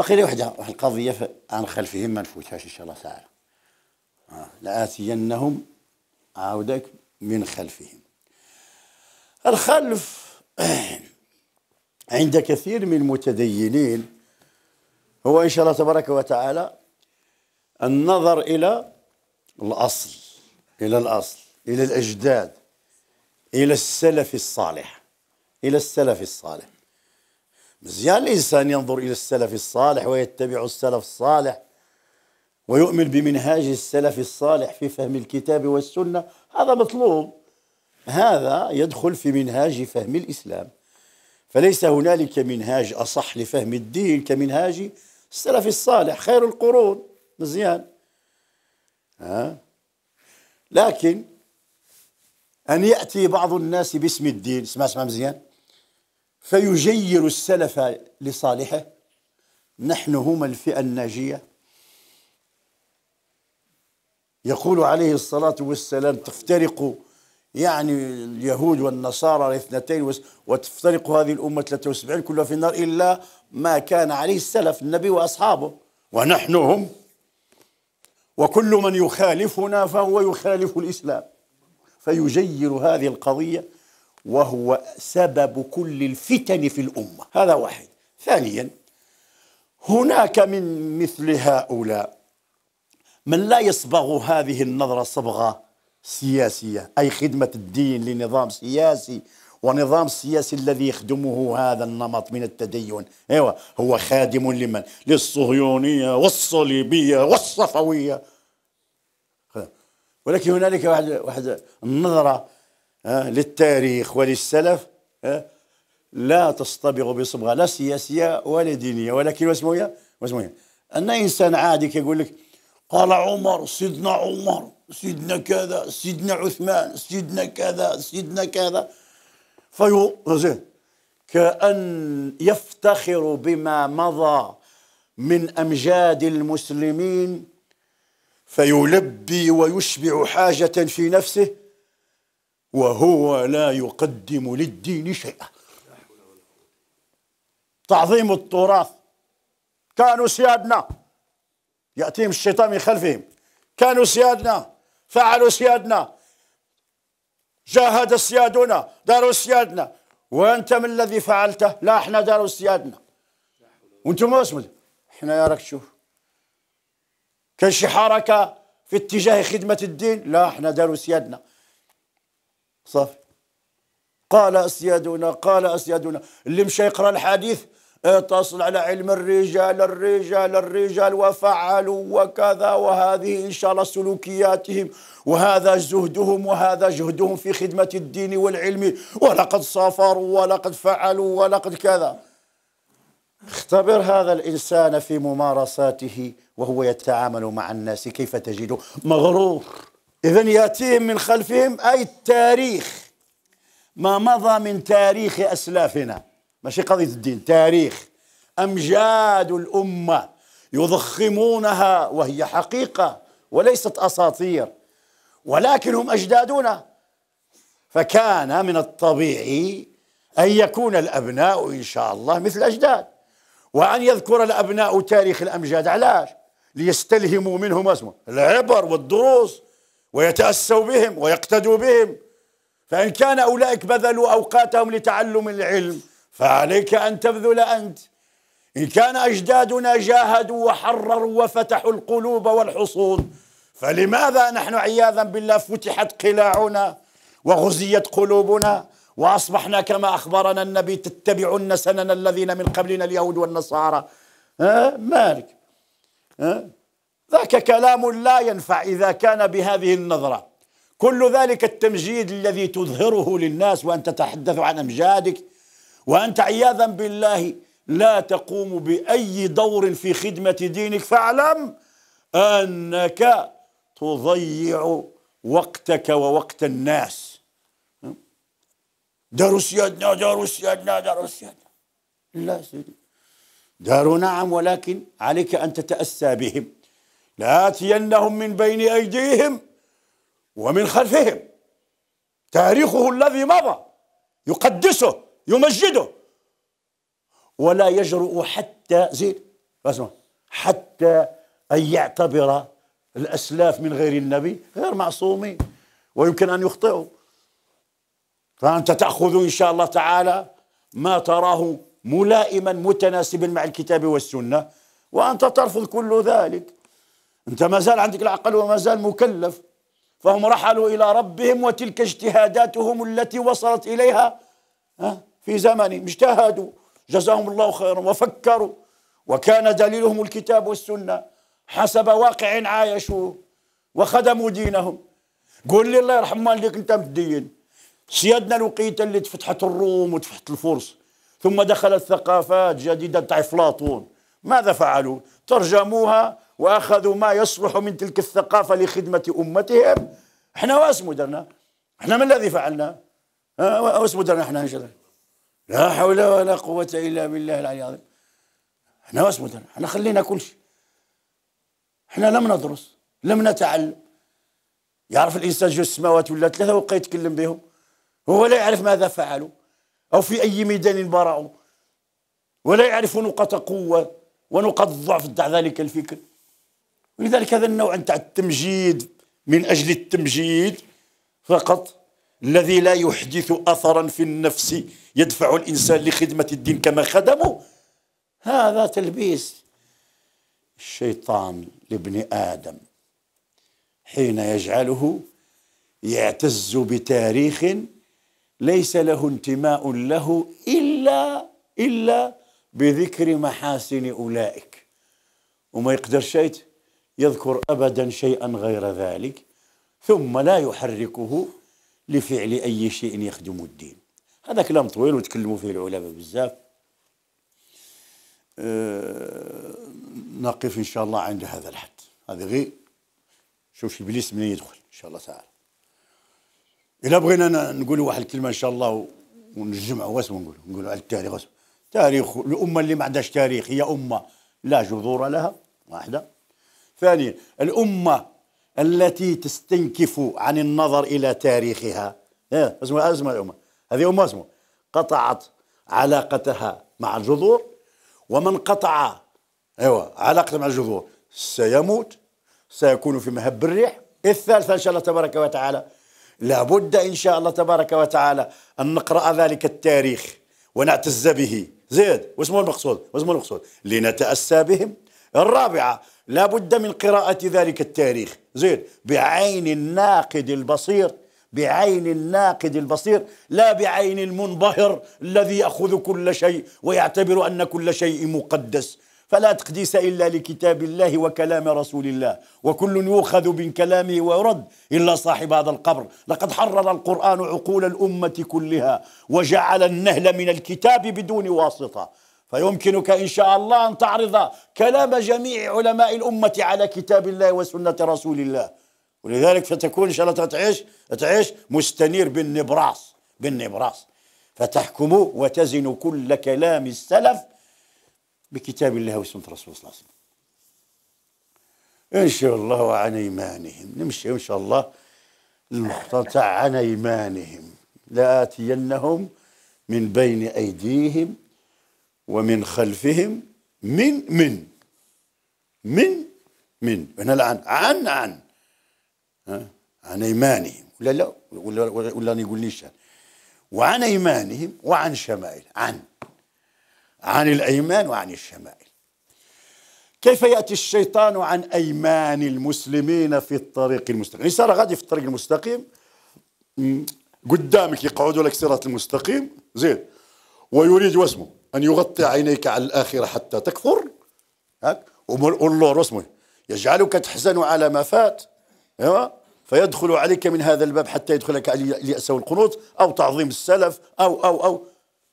بقي لي وحده واحد القضيه عن خلفهم ما نفوتهاش ان شاء الله تعالى آه. لآتينهم عاودك من خلفهم الخلف عند كثير من المتدينين هو ان شاء الله تبارك وتعالى النظر الى الاصل الى الاصل الى الاجداد الى السلف الصالح الى السلف الصالح مزيان الإنسان ينظر إلى السلف الصالح ويتبع السلف الصالح ويؤمن بمنهاج السلف الصالح في فهم الكتاب والسنة هذا مطلوب هذا يدخل في منهاج فهم الإسلام فليس هنالك منهاج أصح لفهم الدين كمنهاج السلف الصالح خير القرون مزيان ها لكن أن يأتي بعض الناس باسم الدين اسمع اسمع مزيان فيجير السلف لصالحه نحن هما الفئة الناجية يقول عليه الصلاة والسلام تفترق يعني اليهود والنصارى الاثنتين وتفترق هذه الأمة 73 كلها في النار إلا ما كان عليه السلف النبي وأصحابه ونحن هم وكل من يخالفنا فهو يخالف الإسلام فيجير هذه القضية وهو سبب كل الفتن في الأمة هذا واحد ثانيا هناك من مثل هؤلاء من لا يصبغ هذه النظرة صبغة سياسية أي خدمة الدين لنظام سياسي ونظام السياسي الذي يخدمه هذا النمط من التدين ايوه هو خادم لمن للصهيونيه والصليبيه والصفويه ولكن هنالك واحد واحد النظره للتاريخ وللسلف لا تصطبغ بصبغه لا سياسيه ولا دينيه ولكن واسمه إيه؟ واسمه إيه؟ ان انسان عادي كيقول لك قال عمر سيدنا عمر سيدنا كذا سيدنا عثمان سيدنا كذا سيدنا كذا فيو كأن يفتخر بما مضى من أمجاد المسلمين فيلبي ويشبع حاجة في نفسه وهو لا يقدم للدين شيئا تعظيم التراث كانوا سيادنا يأتيهم الشيطان من خلفهم كانوا سيادنا فعلوا سيادنا جاهد سيادنا داروا سيادنا وانت من الذي فعلته لا احنا داروا سيادنا وانتم ما احنا يا راك شوف كان شي حركه في اتجاه خدمه الدين لا احنا داروا سيادنا صافي قال أسيادنا قال أسيادنا اللي مشى يقرأ الحديث آه، اتصل على علم الرجال الرجال الرجال وفعلوا وكذا وهذه إن شاء الله سلوكياتهم وهذا زهدهم وهذا جهدهم في خدمة الدين والعلم ولقد سافروا ولقد فعلوا ولقد كذا اختبر هذا الإنسان في ممارساته وهو يتعامل مع الناس كيف تجده مغرور إذا يأتيهم من خلفهم أي التاريخ ما مضى من تاريخ أسلافنا ماشي قضية الدين تاريخ أمجاد الأمة يضخمونها وهي حقيقة وليست أساطير ولكن هم أجدادنا فكان من الطبيعي أن يكون الأبناء إن شاء الله مثل أجداد وأن يذكر الأبناء تاريخ الأمجاد علاش ليستلهموا منه ما اسمه العبر والدروس ويتأسوا بهم ويقتدوا بهم فإن كان أولئك بذلوا أوقاتهم لتعلم العلم فعليك أن تبذل أنت إن كان أجدادنا جاهدوا وحرروا وفتحوا القلوب والحصون فلماذا نحن عياذا بالله فتحت قلاعنا وغزيت قلوبنا وأصبحنا كما أخبرنا النبي تتبعن سنن الذين من قبلنا اليهود والنصارى أه؟ مالك أه؟ ذاك كلام لا ينفع إذا كان بهذه النظرة كل ذلك التمجيد الذي تظهره للناس وأنت تتحدث عن أمجادك وأنت عياذا بالله لا تقوم بأي دور في خدمة دينك فاعلم أنك تضيع وقتك ووقت الناس درس سيادنا درس سيادنا درس سيادنا لا سيدي داروا نعم ولكن عليك أن تتأسى بهم لآتينهم من بين أيديهم ومن خلفهم تاريخه الذي مضى يقدسه يمجده ولا يجرؤ حتى زيد اسمع حتى أن يعتبر الأسلاف من غير النبي غير معصومين ويمكن أن يخطئوا فأنت تأخذ إن شاء الله تعالى ما تراه ملائما متناسبا مع الكتاب والسنة وأنت ترفض كل ذلك أنت ما زال عندك العقل وما زال مكلف فهم رحلوا إلى ربهم وتلك اجتهاداتهم التي وصلت إليها في زمنهم اجتهدوا جزاهم الله خيرا وفكروا وكان دليلهم الكتاب والسنة حسب واقع عايشوه وخدموا دينهم قول لي الله يرحم والديك أنت متدين سيادنا الوقيته اللي تفتحت الروم وتفتحت الفرس ثم دخلت ثقافات جديدة تاع أفلاطون ماذا فعلوا؟ ترجموها واخذوا ما يصلح من تلك الثقافه لخدمه امتهم احنا واسم درنا احنا ما الذي فعلنا واسم درنا احنا انشدنا لا حول ولا قوه الا بالله العلي العظيم احنا واسم درنا احنا خلينا كل شيء احنا لم ندرس لم نتعلم يعرف الانسان جوج سماوات ولا ثلاثه وبقى يتكلم بهم هو لا يعرف ماذا فعلوا او في اي ميدان برعوا ولا يعرف نقطة قوه ونقط ضعف تاع ذلك الفكر ولذلك هذا النوع نتاع التمجيد من أجل التمجيد فقط الذي لا يحدث أثرا في النفس يدفع الإنسان لخدمة الدين كما خدمه هذا تلبيس الشيطان لابن آدم حين يجعله يعتز بتاريخ ليس له انتماء له إلا إلا بذكر محاسن أولئك وما يقدر شيء يذكر ابدا شيئا غير ذلك ثم لا يحركه لفعل اي شيء يخدم الدين هذا كلام طويل وتكلموا فيه العلماء بزاف أه، نقف ان شاء الله عند هذا الحد هذا غير شوف ابليس من يدخل ان شاء الله تعالى الا بغينا نقولوا واحد الكلمه ان شاء الله ونجمعوا واسم ونقول نقولوا على التاريخ واسم. تاريخ الامه اللي ما عندهاش تاريخ هي امه لا جذور لها واحده ثانيا الأمة التي تستنكف عن النظر إلى تاريخها اسمها أزمة الأمة هذه أمة اسمها قطعت علاقتها مع الجذور ومن قطع أيوة علاقته مع الجذور سيموت سيكون في مهب الريح الثالثة إن شاء الله تبارك وتعالى لابد إن شاء الله تبارك وتعالى أن نقرأ ذلك التاريخ ونعتز به زيد واسمه المقصود واسمه المقصود لنتأسى بهم الرابعة لا بد من قراءة ذلك التاريخ زين بعين الناقد البصير بعين الناقد البصير لا بعين المنبهر الذي يأخذ كل شيء ويعتبر أن كل شيء مقدس فلا تقديس إلا لكتاب الله وكلام رسول الله وكل يؤخذ من كلامه ويرد إلا صاحب هذا القبر لقد حرر القرآن عقول الأمة كلها وجعل النهل من الكتاب بدون واسطة فيمكنك إن شاء الله أن تعرض كلام جميع علماء الأمة على كتاب الله وسنة رسول الله ولذلك فتكون إن شاء الله تعيش تعيش مستنير بالنبراس بالنبراس فتحكم وتزن كل كلام السلف بكتاب الله وسنة رسول الله صلى الله عليه وسلم إن شاء الله وعن إيمانهم نمشي إن شاء الله المخطط عن أيمانهم لآتينهم من بين أيديهم ومن خلفهم من من من من هنا العن عن عن ها عن ايمانهم ولا لا ولا ولا, ولا نقولنيش وعن ايمانهم وعن شمائل عن عن الايمان وعن الشمائل كيف ياتي الشيطان عن ايمان المسلمين في الطريق المستقيم يعني صار غادي في الطريق المستقيم قدامك يقعدوا لك صراط المستقيم زين ويريد وسمه أن يغطي عينيك على الآخرة حتى تكثر والله رسمه يجعلك تحزن على ما فات أيوة. فيدخل عليك من هذا الباب حتى يدخلك اليأس والقنوط أو تعظيم السلف أو أو أو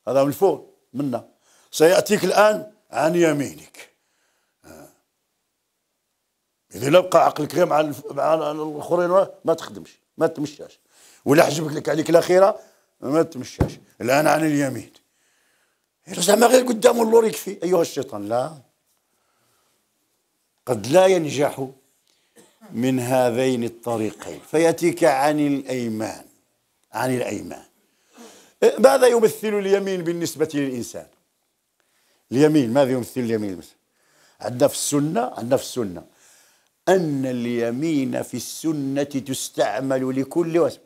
هذا من فوق منا سيأتيك الآن عن يمينك آه. إذا لبقى بقى عقلك غير مع مع الآخرين ما تخدمش ما تمشاش ولا حجبك لك عليك الأخيرة ما تمشاش الآن عن اليمين زعما غير قدامه اللور يكفي ايها الشيطان لا قد لا ينجح من هذين الطريقين فياتيك عن الايمان عن الايمان ماذا يمثل اليمين بالنسبه للانسان اليمين ماذا يمثل اليمين عندنا في السنه عندنا في السنه ان اليمين في السنه تستعمل لكل وسم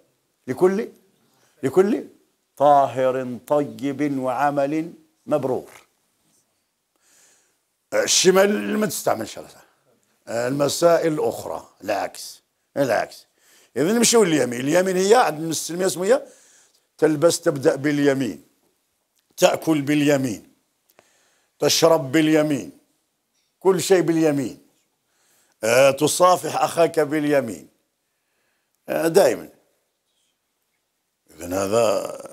لكل لكل طاهر طيب وعمل مبرور الشمال ما تستعملش راسها المسائل الاخرى العكس العكس اذا نمشيو لليمين اليمين هي عند السلميه سميه تلبس تبدا باليمين تاكل باليمين تشرب باليمين كل شيء باليمين آه، تصافح اخاك باليمين آه، دائما اذا هذا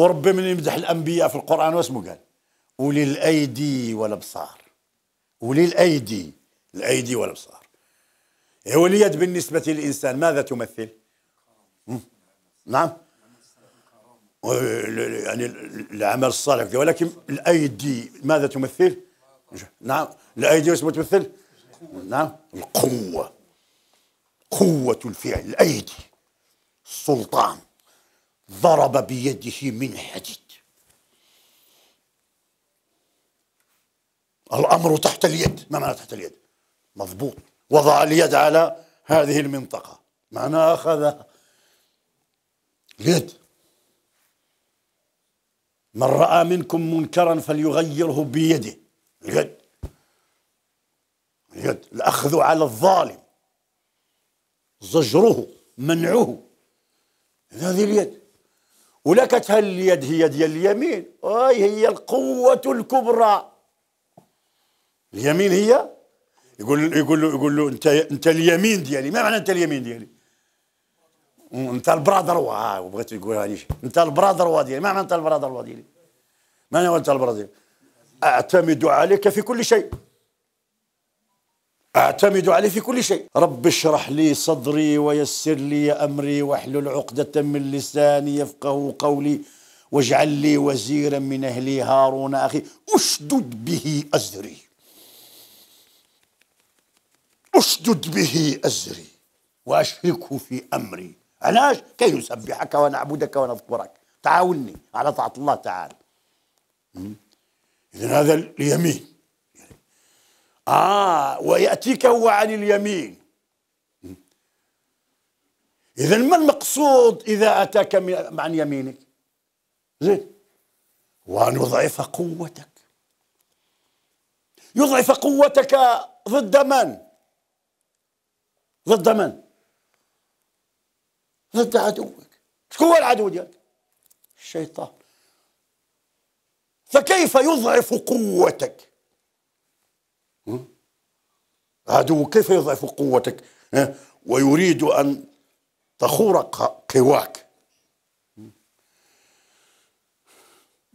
وربي من يمدح الانبياء في القران واسمه قال اولي الايدي والابصار اولي الايدي الايدي والابصار هو إيه اليد بالنسبه للانسان ماذا تمثل؟ نعم يعني العمل الصالح ولكن الايدي ماذا تمثل؟ نعم الايدي واسمه تمثل؟ نعم القوه قوه الفعل الايدي السلطان ضرب بيده من حديد الأمر تحت اليد ما معنى تحت اليد مضبوط وضع اليد على هذه المنطقة معنى أخذ اليد من رأى منكم منكرا فليغيره بيده اليد اليد الأخذ على الظالم زجره منعه هذه اليد ولا كتهل اليد هي ديال اليمين اي هي القوة الكبرى اليمين هي يقول يقول له يقول له انت انت اليمين ديالي ما معنى انت اليمين ديالي انت البرادر وا آه، بغيت تقولها لي انت وا ديالي ما معنى انت وا ديالي ما معنى انت البرادر اعتمد عليك في كل شيء أعتمد عليه في كل شيء رب اشرح لي صدري ويسر لي أمري واحلل عقدة من لساني يفقه قولي واجعل لي وزيرا من أهلي هارون أخي أشدد به أزري أشدد به أزري وأشركه في أمري علاش كي نسبحك ونعبدك ونذكرك تعاوني على طاعة الله تعالى إذن هذا اليمين آه ويأتيك هو عن اليمين إذا ما المقصود إذا أتاك عن يمينك زين وأن يضعف قوتك يضعف قوتك ضد من ضد من ضد عدوك شكون هو العدو ديالك الشيطان فكيف يضعف قوتك عدو كيف يضعف قوتك ويريد أن تخور قواك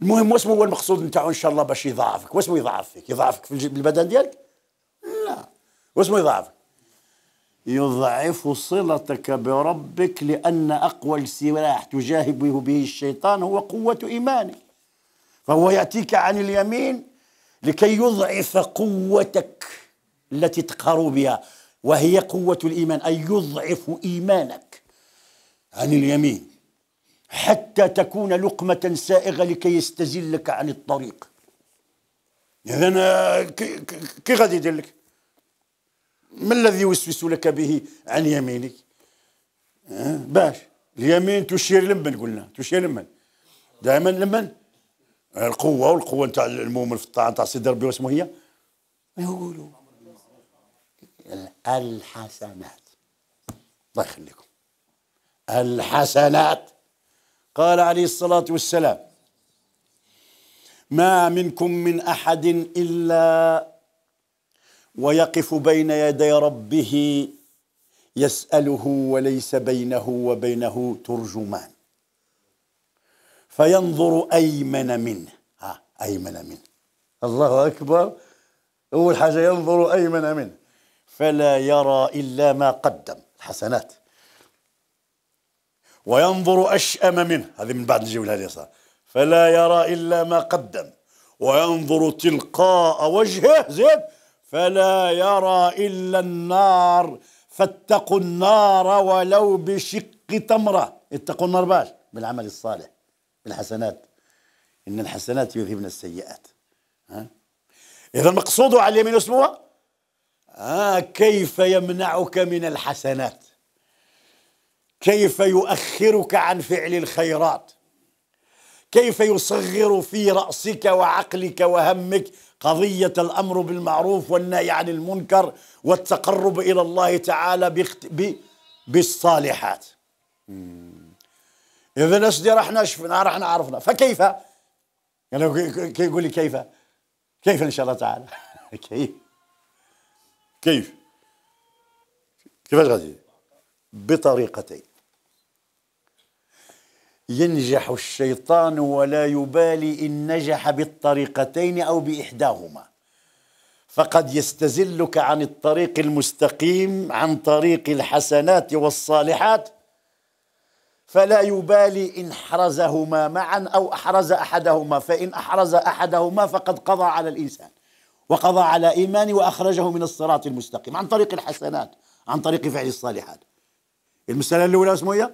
المهم واسمه هو المقصود نتاعو ان شاء الله باش يضعفك واسمه يضعف فيك يضعفك في البدن ديالك لا واسمه يضعفك يضعف صلتك بربك لأن أقوى سلاح تجاهب به الشيطان هو قوة إيمانك فهو يأتيك عن اليمين لكي يضعف قوتك التي تقهر بها وهي قوة الإيمان أي يضعف إيمانك عن اليمين حتى تكون لقمة سائغة لكي يستزلك عن الطريق إذا كي غادي يدير لك ما الذي يوسوس لك به عن يمينك أه؟ باش اليمين تشير لمن قلنا تشير لمن دائما لمن القوه والقوه نتاع المؤمن في الطاعه نتاع سيدي ربي واسمه هي ما يقولوا الحسنات الله يخليكم الحسنات قال عليه الصلاه والسلام ما منكم من احد الا ويقف بين يدي ربه يساله وليس بينه وبينه ترجمان فينظر أيمن منه ها أيمن منه الله أكبر أول حاجة ينظر أيمن منه فلا يرى إلا ما قدم الحسنات وينظر أشأم منه هذه من بعد نجيب لها اليسار فلا يرى إلا ما قدم وينظر تلقاء وجهه زين فلا يرى إلا النار فاتقوا النار ولو بشق تمرة اتقوا النار باش بالعمل الصالح بالحسنات إن الحسنات يذهبن السيئات ها؟ إذا المقصود على اليمين اسمه آه كيف يمنعك من الحسنات كيف يؤخرك عن فعل الخيرات كيف يصغر في رأسك وعقلك وهمك قضية الأمر بالمعروف والنهي عن المنكر والتقرب إلى الله تعالى بالصالحات اذا الناس دي رحنا شفنا رحنا عرفنا فكيف؟ يعني يقول لي كيف؟ كيف ان شاء الله تعالى؟ كيف؟ كيف؟ كيفاش غادي؟ بطريقتين ينجح الشيطان ولا يبالي ان نجح بالطريقتين او باحداهما فقد يستزلك عن الطريق المستقيم عن طريق الحسنات والصالحات فلا يبالي إن حرزهما معا أو أحرز أحدهما فإن أحرز أحدهما فقد قضى على الإنسان وقضى على إيمانه وأخرجه من الصراط المستقيم عن طريق الحسنات عن طريق فعل الصالحات المسألة الأولى اسمه هي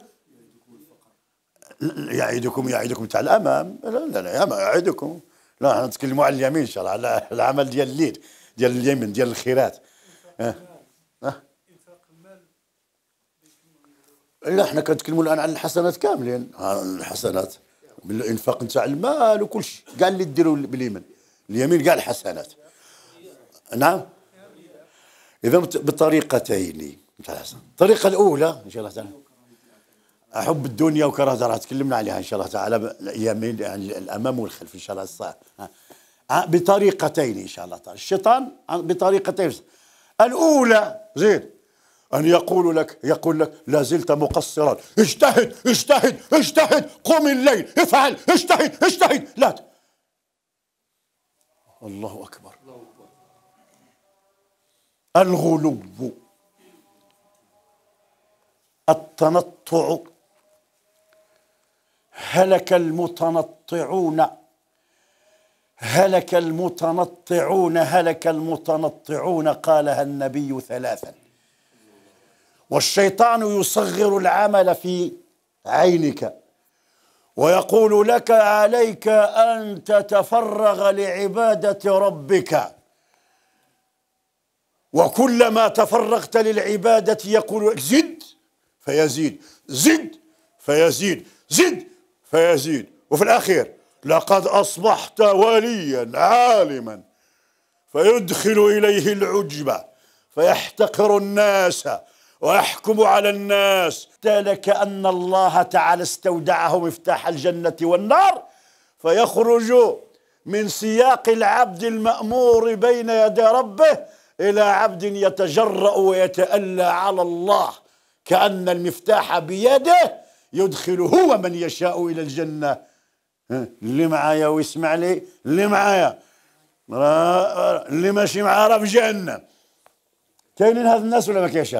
يعيدكم يعيدكم تاع الأمام لا لا لا يعيدكم لا نتكلموا على اليمين إن شاء الله على العمل ديال الليل ديال اليمن ديال الخيرات لا حنا كنتكلموا الان على الحسنات كاملين الحسنات بالانفاق نتاع المال وكل شيء كاع اللي ديروا باليمين اليمين كاع الحسنات نعم اذا بطريقتين نتاع الحسن الطريقه الاولى ان شاء الله تعالى حب الدنيا وكره ترى تكلمنا عليها ان شاء الله تعالى اليمين يعني الامام والخلف ان شاء الله الصح. بطريقتين ان شاء الله تعالى الشيطان بطريقتين الاولى زين أن يقول لك يقول لك لا زلت مقصرا اجتهد اجتهد اجتهد قم الليل افعل اجتهد اجتهد لا الله أكبر الغلو التنطع هلك المتنطعون هلك المتنطعون هلك المتنطعون قالها النبي ثلاثا والشيطان يصغر العمل في عينك ويقول لك عليك أن تتفرغ لعبادة ربك وكلما تفرغت للعبادة يقول لك زد فيزيد زد فيزيد زد فيزيد وفي الأخير لقد أصبحت وليا عالما فيدخل إليه العجبة فيحتقر الناس واحكم على الناس ذلك أن الله تعالى استودعه مفتاح الجنة والنار فيخرج من سياق العبد المأمور بين يدي ربه إلى عبد يتجرأ ويتألى على الله كأن المفتاح بيده يدخل هو من يشاء إلى الجنة اللي معايا ويسمع لي اللي معايا اللي ماشي معاه راه في جهنم كاينين هاد الناس ولا ما كاينش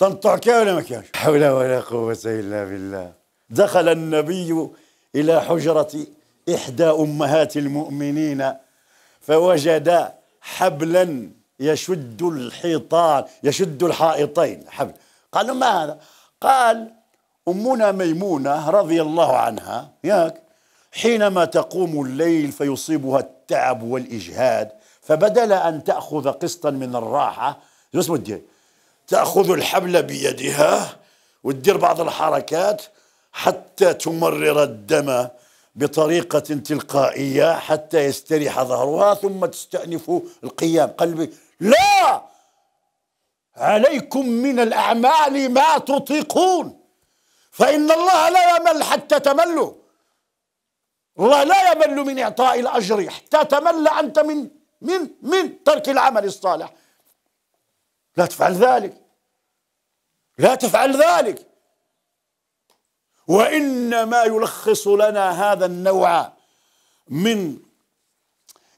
تنطعكها ولا ما كانش حول ولا قوة إلا بالله دخل النبي إلى حجرة إحدى أمهات المؤمنين فوجد حبلا يشد الحيطان يشد الحائطين حبل قالوا ما هذا قال أمنا ميمونة رضي الله عنها ياك حينما تقوم الليل فيصيبها التعب والإجهاد فبدل أن تأخذ قسطا من الراحة شو اسمه تأخذ الحبل بيدها وتدير بعض الحركات حتى تمرر الدم بطريقة تلقائية حتى يستريح ظهرها ثم تستأنف القيام قلبي لا عليكم من الأعمال ما تطيقون فإن الله لا يمل حتى تملوا الله لا يمل من إعطاء الأجر حتى تمل أنت من من من ترك العمل الصالح لا تفعل ذلك لا تفعل ذلك وانما يلخص لنا هذا النوع من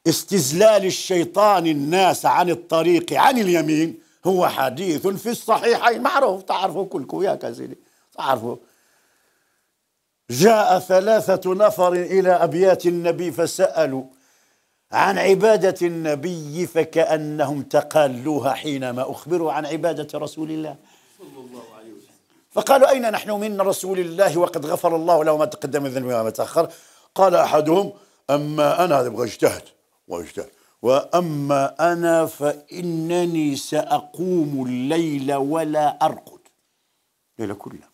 استزلال الشيطان الناس عن الطريق عن اليمين هو حديث في الصحيحين معروف تعرفوا كلكم يا كزيلي تعرفوا جاء ثلاثة نفر إلى أبيات النبي فسألوا عن عبادة النبي فكأنهم تقالوها حينما أخبروا عن عبادة رسول الله فقالوا أين نحن من رسول الله وقد غفر الله له ما تقدم من ذنبه وما تأخر قال أحدهم أما أنا هذا يبغى اجتهد واجتهد وأما أنا فإنني سأقوم الليل ولا أرقد ليلة كلها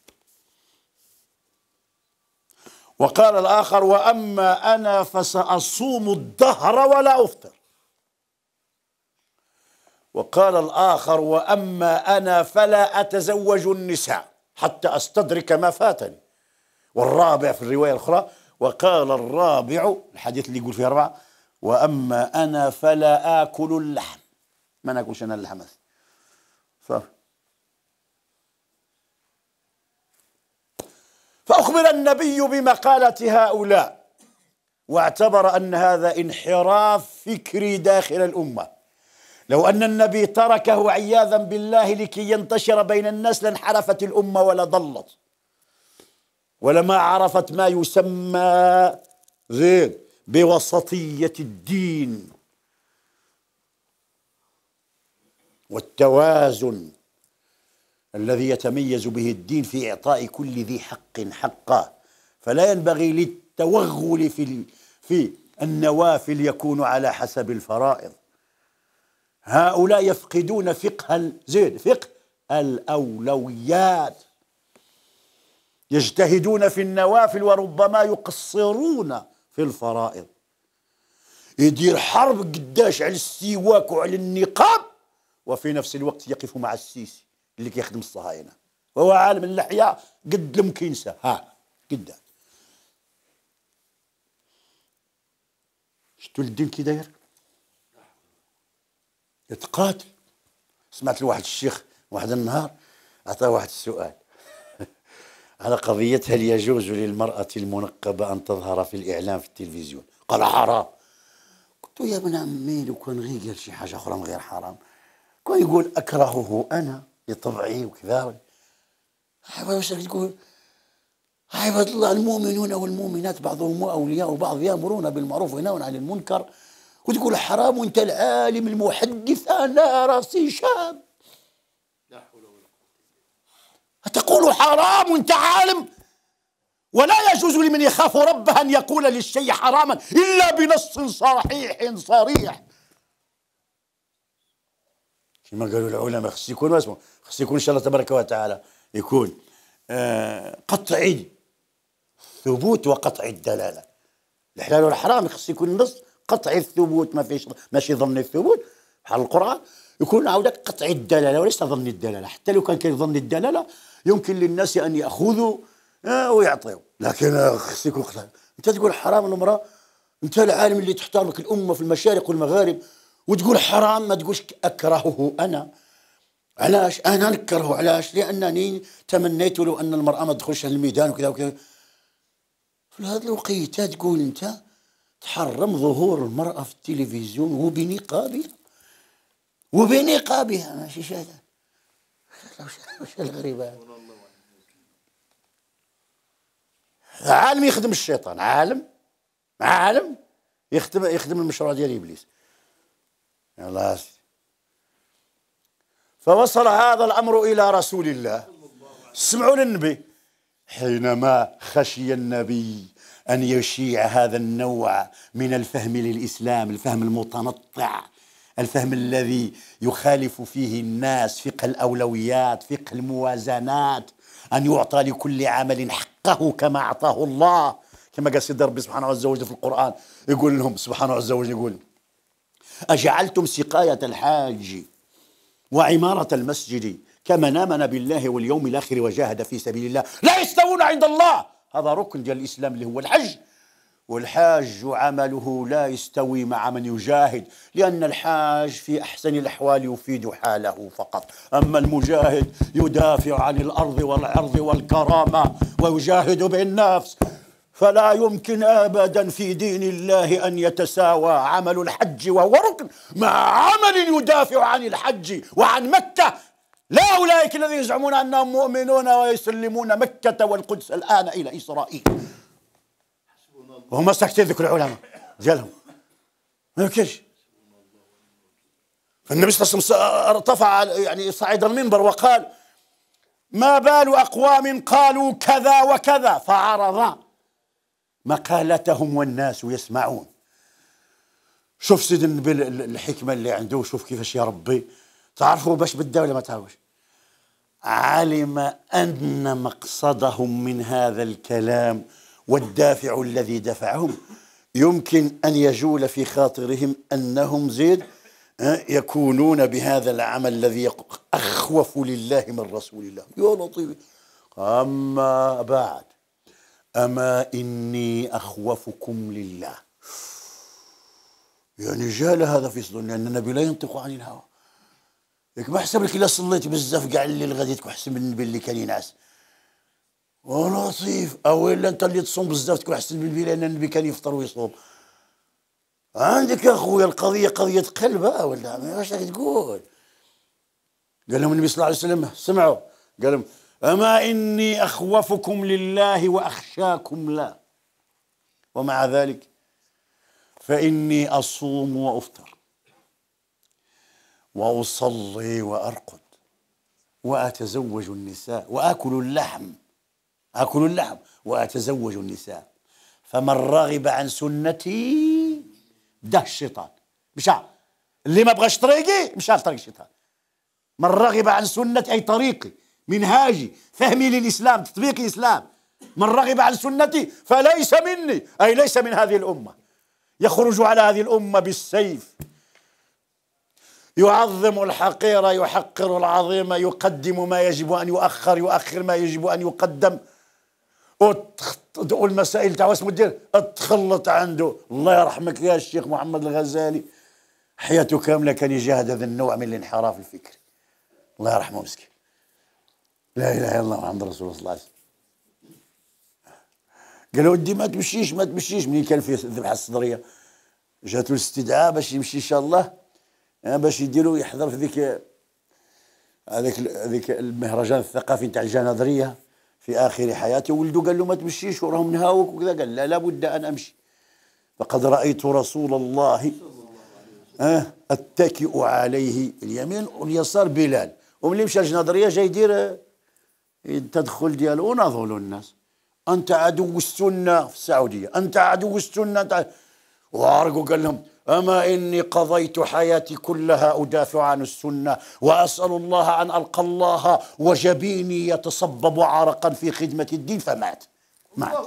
وقال الآخر وأما أنا فسأصوم الدهر ولا أفطر وقال الآخر وأما أنا فلا أتزوج النساء حتى أستدرك ما فاتني والرابع في الرواية الأخرى وقال الرابع الحديث اللي يقول فيه أربعة وأما أنا فلا آكل اللحم ما ناكلش أنا اللحم صافي أخبر النبي بمقالة هؤلاء واعتبر أن هذا انحراف فكري داخل الأمة لو أن النبي تركه عياذا بالله لكي ينتشر بين الناس لانحرفت الأمة ولضلت ولما عرفت ما يسمى غير بوسطية الدين والتوازن الذي يتميز به الدين في إعطاء كل ذي حق حقه فلا ينبغي للتوغل في في النوافل يكون على حسب الفرائض هؤلاء يفقدون فقه زيد فقه الأولويات يجتهدون في النوافل وربما يقصرون في الفرائض يدير حرب قداش على السواك وعلى النقاب وفي نفس الوقت يقف مع السيسي اللي كيخدم الصهاينه وهو عالم اللحيه قد المكنسه ها قدها شتو الدين كي داير يتقاتل سمعت لواحد الشيخ واحد النهار عطاه واحد السؤال على قضية هل يجوز للمرأة المنقبة أن تظهر في الإعلام في التلفزيون قال حرام قلت يا ابن عمي لو كان غير قال شي حاجة أخرى من غير حرام كان يقول أكرهه أنا لطبعي إيه وكذا تقول عباد الله المؤمنون والمؤمنات بعضهم اولياء وبعض يامرون بالمعروف وينهون عن المنكر وتقول حرام وانت العالم المحدث انا راسي شاب لا حول ولا قوه تقول حرام وانت عالم ولا يجوز لمن يخاف ربه ان يقول للشيء حراما الا بنص صحيح صريح كما قالوا العلماء خص يكون واسمه خص يكون ان شاء الله تبارك وتعالى يكون آه قطعي ثبوت وقطعي الدلاله الحلال والحرام خص يكون النص قطعي الثبوت ما فيش ماشي ظني الثبوت بحال القران يكون عاودك قطعي الدلاله وليس ظني الدلاله حتى لو كان كاين ظني الدلاله يمكن للناس ان ياخذوا آه ويعطيوا لكن خص يكون قطعي انت تقول حرام المراه انت العالم اللي تحترمك الامه في المشارق والمغارب وتقول حرام ما تقولش اكرهه انا علاش انا نكرهه علاش لانني تمنيت لو ان المراه ما تدخلش للميدان وكذا وكذا في هذه الوقيته تقول انت تحرم ظهور المراه في التلفزيون وبنقابها وبنقابها ماشي شاده وش الغريبه هذا عالم يخدم الشيطان عالم عالم يخدم يخدم المشروع ديال ابليس الله فوصل هذا الأمر إلى رسول الله سمعوا للنبي حينما خشي النبي أن يشيع هذا النوع من الفهم للإسلام الفهم المتنطع الفهم الذي يخالف فيه الناس فقه الأولويات فقه الموازنات أن يعطى لكل عمل حقه كما أعطاه الله كما قال سيدنا ربي سبحانه وتعالى في القرآن يقول لهم سبحانه وتعالى يقول أجعلتم سقاية الحاج وعمارة المسجد كمن آمن بالله واليوم الآخر وجاهد في سبيل الله لا يستوون عند الله هذا ركن ديال الإسلام اللي هو الحج والحاج عمله لا يستوي مع من يجاهد لأن الحاج في أحسن الأحوال يفيد حاله فقط أما المجاهد يدافع عن الأرض والعرض والكرامة ويجاهد بالنفس فلا يمكن ابدا في دين الله ان يتساوى عمل الحج وهو ركن مع عمل يدافع عن الحج وعن مكه لا اولئك الذين يزعمون انهم مؤمنون ويسلمون مكه والقدس الان الى اسرائيل وهم ساكتين ذكر العلماء ديالهم ما يمكنش النبي صلى الله عليه وسلم ارتفع يعني صعد المنبر وقال ما بال اقوام قالوا كذا وكذا فعرضا مقالتهم والناس يسمعون شوف سيدنا الحكمه اللي عنده وشوف كيفاش يربي تعرفوا باش بدا ولا ما تعرفوش علم ان مقصدهم من هذا الكلام والدافع الذي دفعهم يمكن ان يجول في خاطرهم انهم زيد يكونون بهذا العمل الذي اخوف لله من رسول الله يا لطيف اما بعد أما إني أخوفكم لله يعني جاء هذا في صدور أن النبي لا ينطق عن الهوى لك ما حسب لك إلا صليت بزاف كاع الليل غادي تكون أحسن من النبي اللي كان ينعس ولطيف أو إلا أنت اللي تصوم بزاف تكون أحسن من النبي لأن النبي كان يفطر ويصوم عندك يا خويا القضية قضية قلب ولا واش راك تقول قال لهم النبي صلى الله عليه وسلم سمعوا قال لهم أما إني أخوفكم لله وأخشاكم لا ومع ذلك فإني أصوم وأفطر وأصلي وأرقد وأتزوج النساء وآكل اللحم آكل اللحم وأتزوج النساء فمن رغب عن سنتي ده الشيطان مشى اللي ما بغاش طريقي مشى طريق الشيطان من رغب عن سنتي أي طريقي منهاجي فهمي للإسلام تطبيق الإسلام من رغب عن سنتي فليس مني أي ليس من هذه الأمة يخرج على هذه الأمة بالسيف يعظم الحقير يحقر العظيم يقدم ما يجب أن يؤخر يؤخر ما يجب أن يقدم والمسائل تاع واش دير تخلط عنده الله يرحمك يا الشيخ محمد الغزالي حياته كامله كان يجاهد هذا النوع من الانحراف الفكري الله يرحمه مسكين لا اله الا الله محمد رسول الله صلى الله عليه وسلم قالوا ودي ما تمشيش ما تمشيش منين كان في الذبحه الصدريه جاتو الاستدعاء باش يمشي ان شاء الله آه، باش يديروا يحضر في ذيك هذاك هذيك المهرجان الثقافي تاع الجنادريه في اخر حياته ولده قال له ما تمشيش وراهم نهاوك وكذا قال لا لابد ان امشي فقد رايت رسول الله أه اتكئ عليه اليمين واليسار بلال وملي مشى الجنادريه جاي يدير التدخل ديالو وناضوا الناس انت عدو السنه في السعوديه انت عدو السنه انت وعرقوا قال لهم اما اني قضيت حياتي كلها ادافع عن السنه واسال الله ان القى الله وجبيني يتصبب عرقا في خدمه الدين فمات مات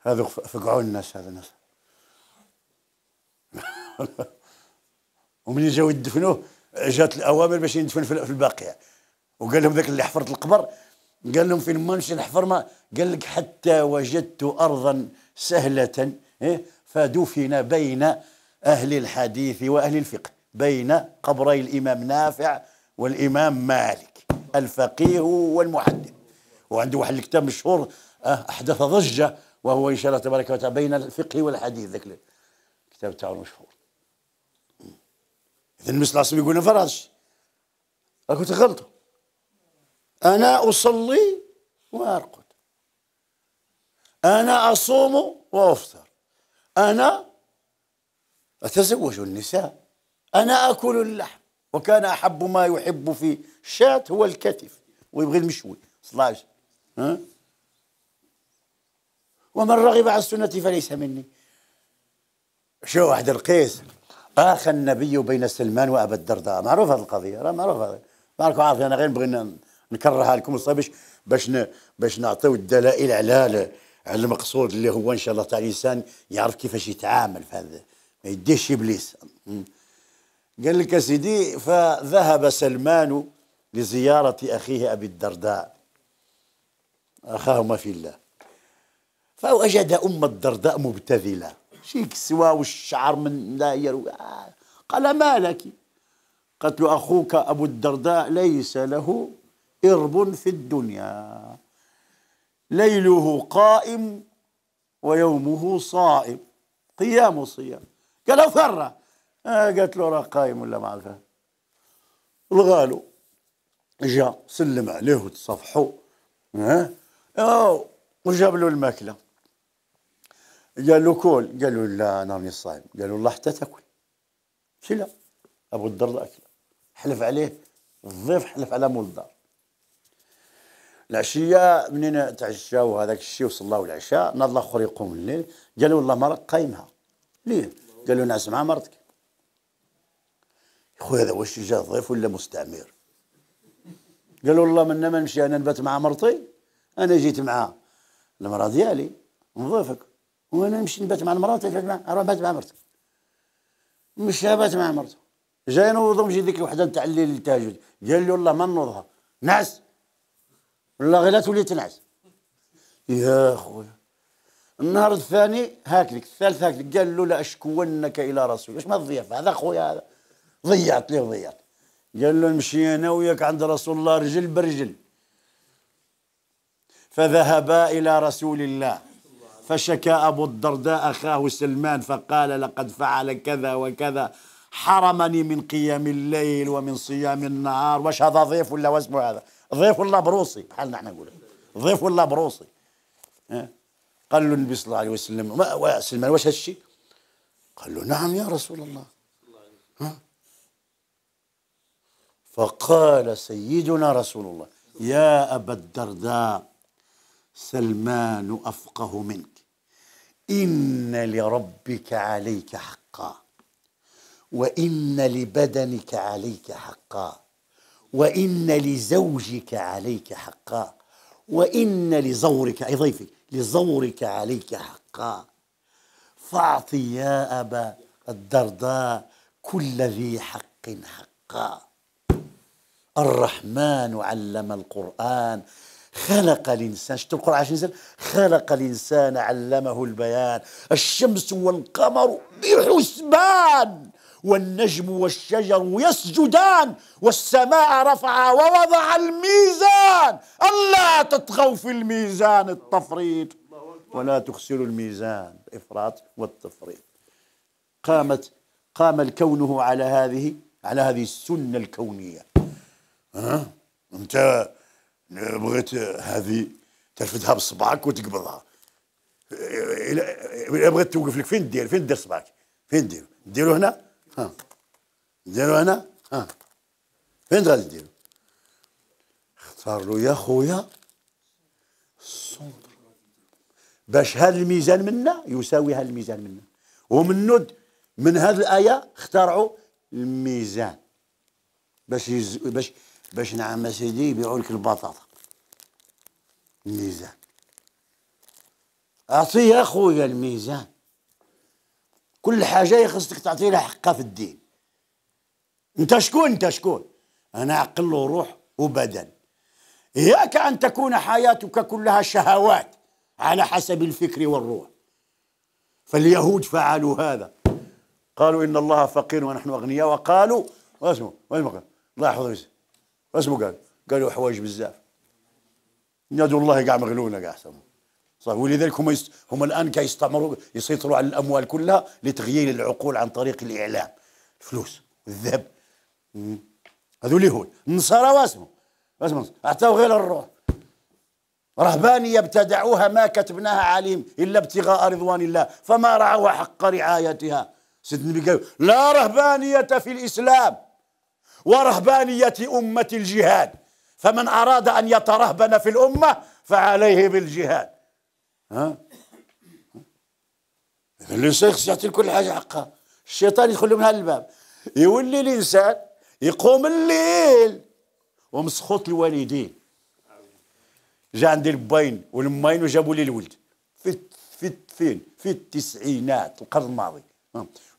هذا فقعوا الناس هذا الناس ومن جاو يدفنوه جات الاوامر باش يدفن في الباقيه وقال لهم ذاك اللي حفرت القبر قال لهم فين ما نمشي نحفر ما قال لك حتى وجدت أرضا سهلة إيه فدفن بين أهل الحديث وأهل الفقه بين قبري الإمام نافع والإمام مالك الفقيه والمحدث وعنده واحد الكتاب مشهور آه، أحدث ضجة وهو إن شاء الله تبارك وتعالى بين الفقه والحديث ذاك الكتاب تاعو مشهور إذا المس يقول ما فراش راكم تغلطوا أنا أصلي وأرقد أنا أصوم وأفطر أنا أتزوج النساء أنا أكل اللحم وكان أحب ما يحب في الشاة هو الكتف ويبغي المشوي صلاج ها ومن رغب عن سنتي فليس مني شو واحد القيس آخى النبي بين سلمان وأبا الدرداء معروف هذه القضية معروف هذا معكم عارف أنا غير نبغي نكررها لكم الصبش باش باش نعطيو الدلائل على على المقصود اللي هو ان شاء الله تاع الانسان يعرف كيفاش يتعامل في هذا ما يديش ابليس قال لك سيدي فذهب سلمان لزيارة أخيه أبي الدرداء أخاهما في الله فوجد أم الدرداء مبتذلة شيك سوا والشعر من داير آه. قال ما لك قالت له أخوك أبو الدرداء ليس له إرب في الدنيا ليله قائم ويومه صائم قيام وصيام قالوا فر آه قالت له راه قايم ولا ما عرفها الغالو جا سلم عليه وتصفحوا ها أه؟ وجاب له الماكله قال له كل قال له لا انا راني صايم قال له الله حتى تاكل شي لا ابو الدرد اكل حلف عليه الضيف حلف على مول الدار العشيه منين تعشاو هذاك الشيء وصلاو العشاء نهار الاخر يقوم الليل قالوا والله مرض قايمها ليه قالوا نعس مع مرتك خويا هذا واش جا ضيف ولا مستعمر قالوا والله من ما نمشي انا نبات مع مرتي انا جيت مع المراه ديالي نضيفك وانا نمشي نبات مع المراه اروح نبات مع مرتك مش نبات مع مرته جاي نوضهم مشي ديك الوحده نتاع الليل التهجد قال لي والله ما نوضها نعس ولا غير لا تولي تنعس يا خويا النهار الثاني هاكلك الثالث هاكلك قال له لاشكونك الى رسول اش ما تضيع هذا خويا هذا ضيعت ليه ضيعت قال له نمشي انا وياك عند رسول الله رجل برجل فذهبا الى رسول الله فشكى ابو الدرداء اخاه سلمان فقال لقد فعل كذا وكذا حرمني من قيام الليل ومن صيام النهار واش هذا ضيف ولا واسمه هذا ضيف ولا بروسي بحالنا احنا نقول ضيف ولا بروسي قال له النبي صلى الله عليه وسلم ما سلمان واش هالشيء قال له نعم يا رسول الله ها؟ فقال سيدنا رسول الله يا أبا الدرداء سلمان أفقه منك إن لربك عليك حقا وإن لبدنك عليك حقا وإن لزوجك عليك حقا وإن لزورك أي ضيفك لزورك عليك حقا فاعطي يا أبا الدرداء كل ذي حق حقا الرحمن علم القرآن خلق الإنسان شفت القرآن عشان خلق الإنسان علمه البيان الشمس والقمر بحسبان والنجم والشجر يسجدان والسماء رفع ووضع الميزان ألا تطغوا في الميزان التفريط ولا تخسروا الميزان الإفراط والتفريط قامت قام الكونه على هذه على هذه السنة الكونية ها أنت بغيت هذه ترفدها بصبعك وتقبضها بغيت توقف لك فين دير فين دير صبعك فين دير نديرو هنا ها نديرو انا ها فين غادي نديرو اختار له يا خويا السونتر باش هذا الميزان منا يساوي هذا الميزان منا ومن من هذه الايه اخترعوا الميزان باش يز... باش باش نعم سيدي يبيعوا لك البطاطا الميزان اعطيه يا خويا الميزان كل حاجه يخصك تعطي لها حقها في الدين انت شكون انت شكون انا عقل وروح وبدن اياك ان تكون حياتك كلها شهوات على حسب الفكر والروح فاليهود فعلوا هذا قالوا ان الله فقير ونحن اغنياء وقالوا واسمه واسمه قال الله يحفظه واسمه قال قالوا حوايج بزاف نادوا الله قاع مغلوله قاع سمو صح ولذلك هم يست... هم الان كيستعمروا يسيطروا على الاموال كلها لتغيير العقول عن طريق الاعلام الفلوس والذهب هذو هول النصارى واسمو واسمو اعطوا غير الروح رهبانيه ابتدعوها ما كتبناها عليهم الا ابتغاء رضوان الله فما رعوا حق رعايتها سيد النبي قال لا رهبانيه في الاسلام ورهبانيه امه الجهاد فمن اراد ان يترهبن في الامه فعليه بالجهاد ها لو شيخ يعطي لكل حاجه حقها الشيطان يدخل من هذا الباب يولي الانسان يقوم الليل ومسخوط الوالدين جا عندي الباين والماين وجابوا لي الولد في في فين في التسعينات القرن الماضي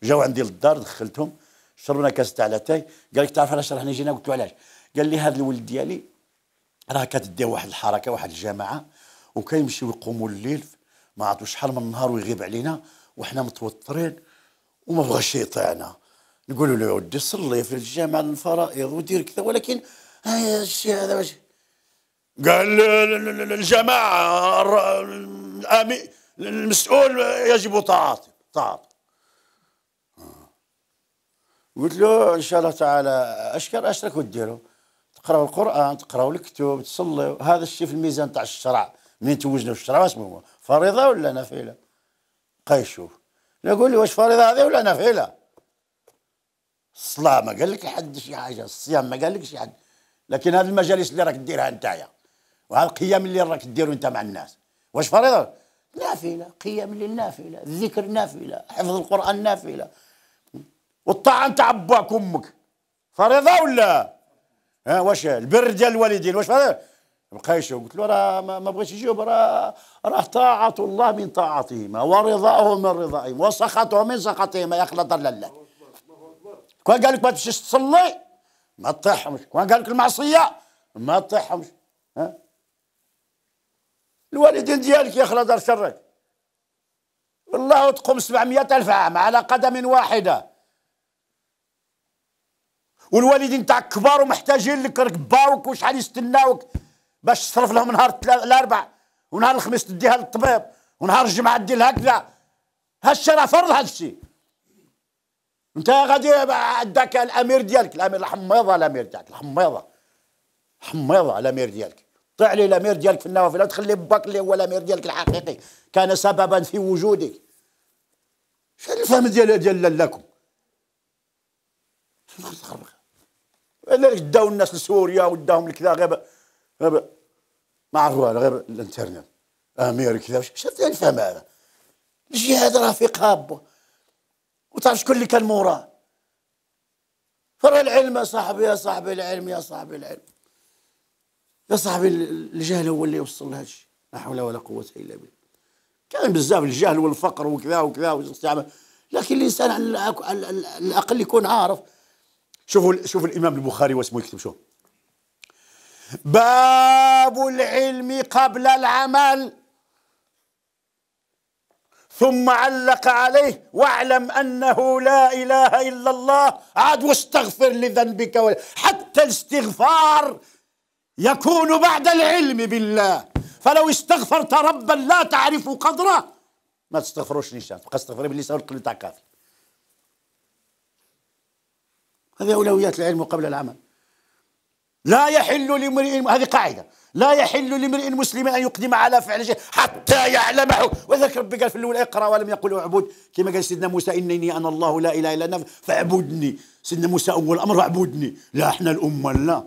جاو عندي للدار دخلتهم شربنا كاس تاع لاتاي قال لك تعرف علاش رحنا جينا قلت له علاش قال لي هذا الولد ديالي راه كتدي واحد الحركه واحد الجماعه وكيمشيو يقوموا الليل ما عرفوا شحال من نهار ويغيب علينا وحنا متوترين وما بغاش يطيعنا نقولوا له ودي صلي في الجامع الفرائض ودير كذا ولكن آه، الشيء هذا واش قال الجماعه الامي المسؤول يجب تعاطي تعاطي آه. قلت له ان شاء الله تعالى اشكر اشرك وديروا تقراوا القران تقراوا الكتب تصلوا هذا الشيء في الميزان تاع الشرع منين توجدوا الشرع اسمه فريضه ولا نافله بقى يشوف لا قول لي واش فريضه هذه ولا نافله الصلاه ما قال لك حد شي حاجه الصيام ما قال لك شي حد لكن هذه المجالس اللي راك ديرها نتايا وهذه القيام اللي راك ديرو انت مع الناس واش فريضه نافله قيام الليل الذكر نافله حفظ القران نافله والطاعه نتاع باك امك فريضه ولا ها واش البر ديال الوالدين واش فريضه بقايشه قلت له راه ما بغيتش يجاوب راه راه طاعة الله من طاعتهما ورضاؤه من رضائهما وسخطه من سخطهما يا اخي ضل الله كون قال لك ما تمشيش تصلي ما تطيحهمش كون قال لك المعصية ما تطيحهمش ها الوالدين ديالك يا اخي دار شرك والله تقوم 700 ألف عام على قدم واحدة والوالدين تاعك كبار ومحتاجين لك راك وشحال يستناوك باش تصرف لهم نهار الاربع ونهار الخميس تديها للطبيب ونهار الجمعه تدير هكذا راه فرض هذا الشيء انت غادي عندك الامير ديالك الامير الحميضه الامير ديالك الحميضه حميضه الامير ديالك طيع لي الامير ديالك في النوافل لا تخلي باك اللي هو الامير ديالك الحقيقي كان سببا في وجودك شنو الفهم ديال ديال لكم لذلك داو الناس لسوريا وداهم لكذا غير ما عرفوا على غير الانترنت امريكا آه، كذا شفت نفهم يعني هذا الجهاد راه في قاب وتعرف شكون اللي كان موراه فر العلم يا صاحبي يا صاحبي العلم يا صاحبي العلم يا صاحبي الجهل هو اللي يوصل لهذا الشيء لا حول ولا قوه الا بالله كان بزاف الجهل والفقر وكذا وكذا والاستعمال لكن الانسان على الاقل يكون عارف شوفوا شوفوا الامام البخاري واسمه يكتب شوف باب العلم قبل العمل ثم علق عليه واعلم انه لا اله الا الله عاد واستغفر لذنبك حتى الاستغفار يكون بعد العلم بالله فلو استغفرت ربا لا تعرف قدره ما تستغفروش نيشان تبقى تستغفر باللسان والقلب تاع كافي هذه اولويات العلم قبل العمل لا يحل لامرئ هذه قاعده لا يحل لامرئ مسلم ان يقدم على فعل شيء حتى يعلم وذكر ربي قال في الاول اقرا ولم يقل اعبد كما قال سيدنا موسى انني انا الله لا اله الا انا فاعبدني سيدنا موسى اول امر اعبدني لا احنا الامه لا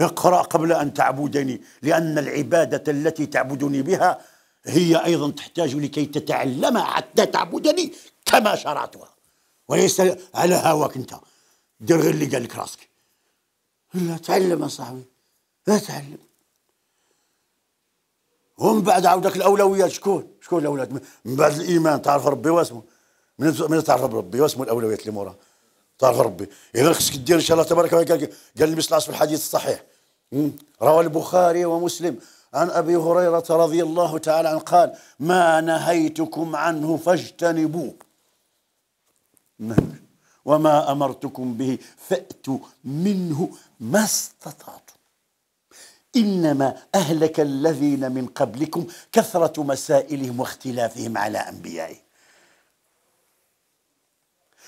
اقرا قبل ان تعبدني لان العباده التي تعبدني بها هي ايضا تحتاج لكي تتعلم حتى تعبدني كما شرعتها وليس على هواك انت دير غير اللي قال لك راسك لا تعلم يا صاحبي لا تعلم ومن بعد عاودك الاولويات شكون شكون الاولويات من بعد الايمان تعرف ربي واسمه من تعرف ربي واسمه الاولويات اللي موراها تعرف ربي اذا خصك دير ان شاء الله تبارك وتعالى قال النبي صلى في الحديث الصحيح روى البخاري ومسلم عن ابي هريره رضي الله تعالى عنه قال ما نهيتكم عنه فاجتنبوه وما امرتكم به فاتوا منه ما استطعتم انما اهلك الذين من قبلكم كثره مسائلهم واختلافهم على انبيائهم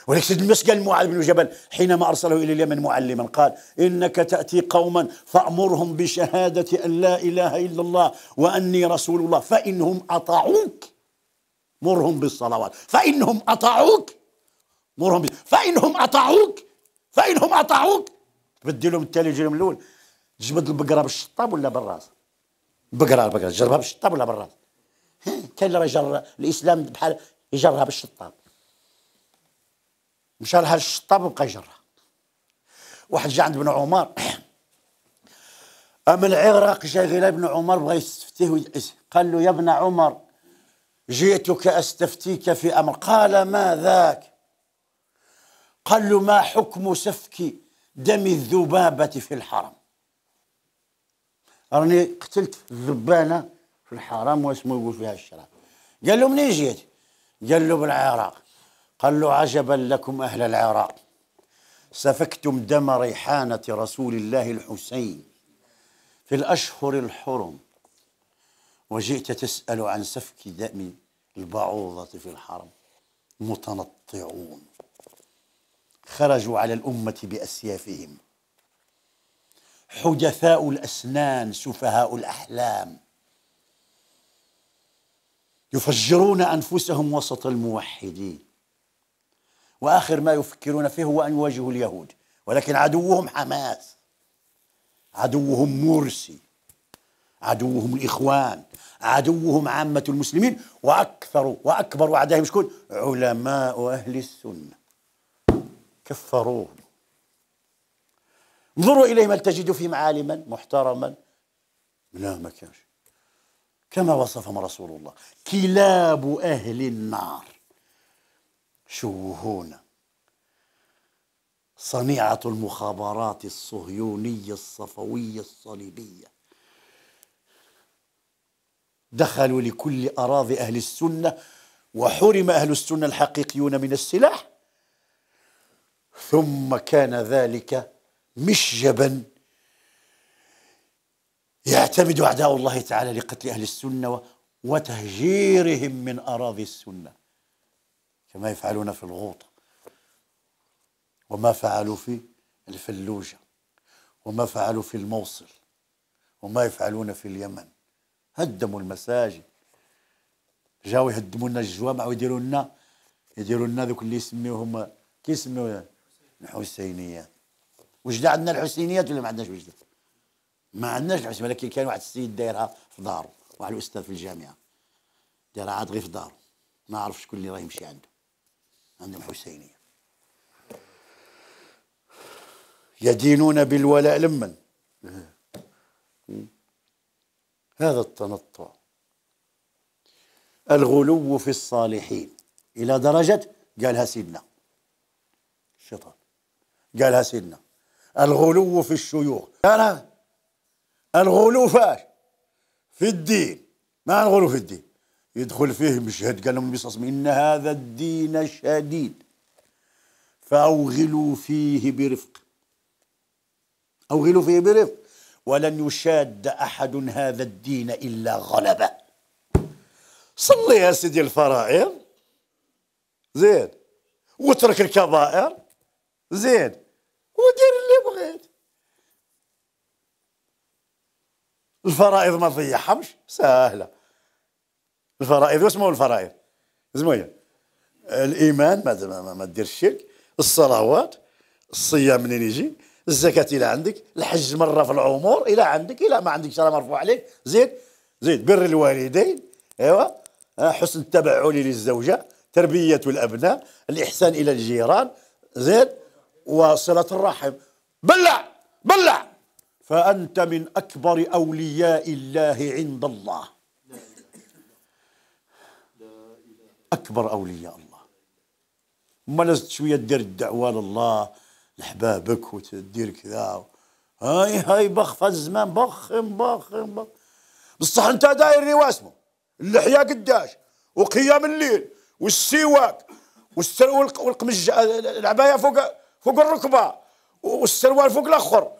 ولكن سيدنا المسجد قال معاذ بن جبل حينما ارسله الى اليمن معلما قال انك تاتي قوما فامرهم بشهاده ان لا اله الا الله واني رسول الله فانهم اطاعوك مرهم بالصلوات فانهم اطاعوك نورهم فإنهم أطاعوك فإنهم أطاعوك بدي لهم التالي جيلهم الأول جبد البقرة بالشطاب ولا بالراس بقرة البقرة جربها بالشطاب ولا بالراس كاين اللي راه يجر الإسلام بحال يجرها بالشطاب مشى لها الشطاب وبقى يجرها واحد جا عند ابن عمر أما العراق جا غير ابن عمر بغى يستفتيه قال له يا ابن عمر جئتك أستفتيك في أمر قال ما ذاك قال له ما حكم سفك دم الذبابة في الحرم راني قتلت الذبانة في الحرم واسمه يقول فيها الشرع قال له منين جيت قال له بالعراق قال له عجبا لكم أهل العراق سفكتم دم ريحانة رسول الله الحسين في الأشهر الحرم وجئت تسأل عن سفك دم البعوضة في الحرم متنطعون خرجوا على الأمة بأسيافهم حدثاء الأسنان سفهاء الأحلام يفجرون أنفسهم وسط الموحدين وآخر ما يفكرون فيه هو أن يواجهوا اليهود ولكن عدوهم حماس عدوهم مرسي عدوهم الإخوان عدوهم عامة المسلمين وأكثر وأكبر أعدائهم شكون علماء أهل السنة كثروه انظروا إليه ما تجدوا فيه معالما محترما لا ما كانش كما وصفهم رسول الله كلاب أهل النار شوهون صنيعة المخابرات الصهيونية الصفوية الصليبية دخلوا لكل أراضي أهل السنة وحرم أهل السنة الحقيقيون من السلاح ثم كان ذلك مشجبا يعتمد أعداء الله تعالى لقتل أهل السنة وتهجيرهم من أراضي السنة كما يفعلون في الغوطة وما فعلوا في الفلوجة وما فعلوا في الموصل وما يفعلون في اليمن هدموا المساجد جاوا يهدموا لنا الجوامع ويديروا لنا يديروا لنا ذوك اللي يسميوهم كيسميوه الحسينيات وجده عندنا الحسينيات ولا ما عندناش وجده ما عندناش الحسينيات ولكن كان واحد السيد دايرها في داره واحد الاستاذ في الجامعه دايرها عاد غير في داره ما عرف شكون اللي راه يمشي عنده عندهم حسينيه يدينون بالولاء لمن هذا التنطع الغلو في الصالحين الى درجه قالها سيدنا الشيطان قالها سيدنا الغلو في الشيوخ أنا الغلو فاش في الدين ما الغلو في الدين يدخل فيه مشهد قال لهم بصص إن هذا الدين شديد فأوغلوا فيه برفق أوغلوا فيه برفق ولن يشاد أحد هذا الدين إلا غلبه صلي يا سيدي الفرائض زين واترك الكبائر زين ودير اللي بغيت الفرائض ما تضيعهمش سهله الفرائض واسمه الفرائض زوين الايمان ما ما ديرش الشرك الصلوات الصيام منين يجي الزكاه الى عندك الحج مره في العمر الى عندك الى ما عندكش راه مرفوع عليك زيد زيد بر الوالدين ايوا آه، حسن التبعل للزوجه تربيه الابناء الاحسان الى الجيران زيد وصلة الرحم بلع بلع فأنت من أكبر أولياء الله عند الله أكبر أولياء الله ما لازم شوية دير الدعوة لله لحبابك وتدير كذا هاي هاي بخ في الزمان بخ بخ بخ بصح انت داير رواسمه اللحيه قداش وقيام الليل والسواك والقمج العبايه فوق فوق الركبه والسروال فوق الاخر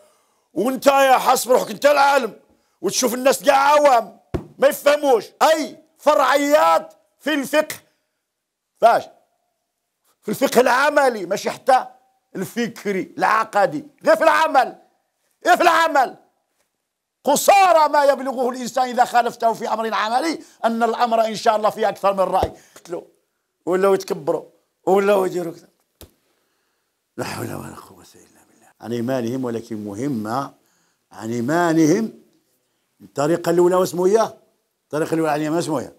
وانت يا حاسب روحك انت العالم وتشوف الناس كاع عوام ما يفهموش اي فرعيات في الفقه فاش في الفقه العملي ماشي حتى الفكري العقدي غير في العمل غير في العمل قصارى ما يبلغه الانسان اذا خالفته في امر عملي ان الامر ان شاء الله فيه اكثر من راي قتلوا ولاو يتكبروا ولاو يديروا كذا لا حول ولا قوة إلا بالله عن إيمانهم ولكن مهمة عن إيمانهم الطريقة الأولى واسمه هي الطريقة الأولى عن إيمان اسمه هي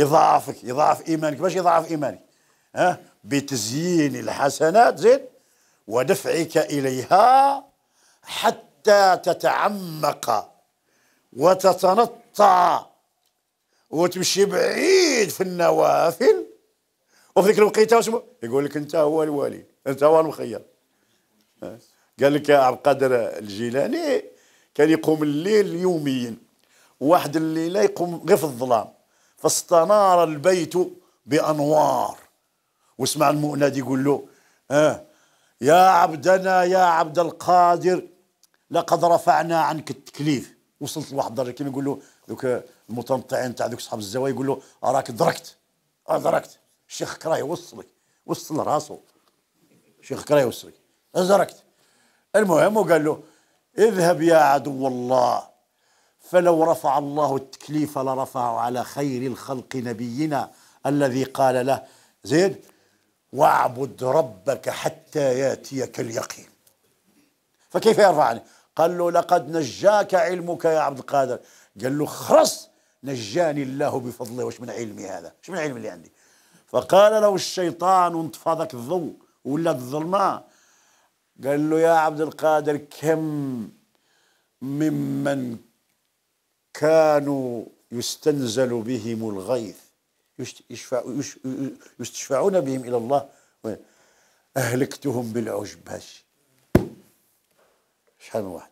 يضاعفك يضاعف إيمانك باش يضاعف إيمانك ها بتزيين الحسنات زين ودفعك إليها حتى تتعمق وتتنطع وتمشي بعيد في النوافل وفي ذلك الوقيته يقول لك انت هو الولي انت هو المخير قال لك عبد القادر الجيلاني كان يقوم الليل يوميا واحد الليله يقوم غير في الظلام فاستنار البيت بانوار وسمع المؤناد يقول له آه يا عبدنا يا عبد القادر لقد رفعنا عنك التكليف وصلت لواحد الدرجه كيما يقول له ذوك المتنطعين تاع ذوك صحاب الزوايا يقول له راك دركت ادركت دركت الشيخ راه يوصلك وصل راسه شيخ كرايوسري ازركت المهم وقال له اذهب يا عدو الله فلو رفع الله التكليف لرفعه على خير الخلق نبينا الذي قال له زيد واعبد ربك حتى ياتيك اليقين فكيف يرفعني قال له لقد نجاك علمك يا عبد القادر قال له خرص نجاني الله بفضله وش من علمي هذا وش من علم اللي عندي فقال له الشيطان انتفضك الضوء ولا الظلمه قال له يا عبد القادر كم ممن كانوا يستنزل بهم الغيث يستشفعون بهم إلى الله أهلكتهم بالعجب هاش شحال من واحد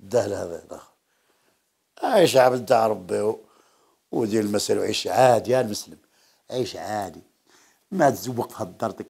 دهل لهذا الآخر عيش عبد تاع ربي ودير المسألة وعيش عادي يا المسلم عيش عادي ما تزوق هدرتك